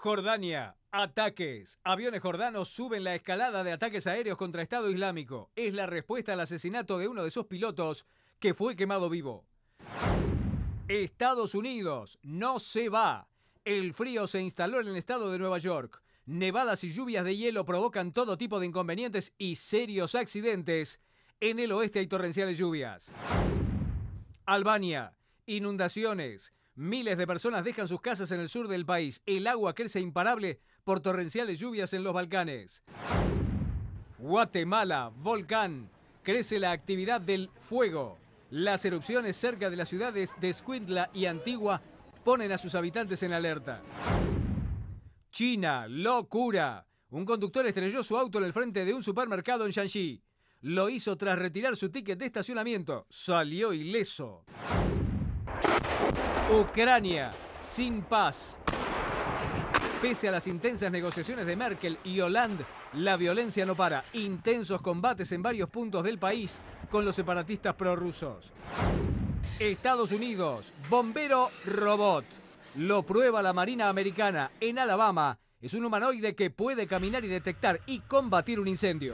Jordania, Ataques. Aviones jordanos suben la escalada de ataques aéreos contra Estado Islámico. Es la respuesta al asesinato de uno de sus pilotos que fue quemado vivo. Estados Unidos no se va. El frío se instaló en el estado de Nueva York. Nevadas y lluvias de hielo provocan todo tipo de inconvenientes y serios accidentes. En el oeste hay torrenciales lluvias. Albania. Inundaciones. Miles de personas dejan sus casas en el sur del país. El agua crece imparable por torrenciales lluvias en los Balcanes. Guatemala, volcán. Crece la actividad del fuego. Las erupciones cerca de las ciudades de Escuintla y Antigua ponen a sus habitantes en alerta. China, locura. Un conductor estrelló su auto en el frente de un supermercado en Shanxi. Lo hizo tras retirar su ticket de estacionamiento. Salió ileso. Ucrania sin paz. Pese a las intensas negociaciones de Merkel y Hollande, la violencia no para. Intensos combates en varios puntos del país con los separatistas prorrusos. Estados Unidos, bombero robot. Lo prueba la Marina Americana en Alabama. Es un humanoide que puede caminar y detectar y combatir un incendio.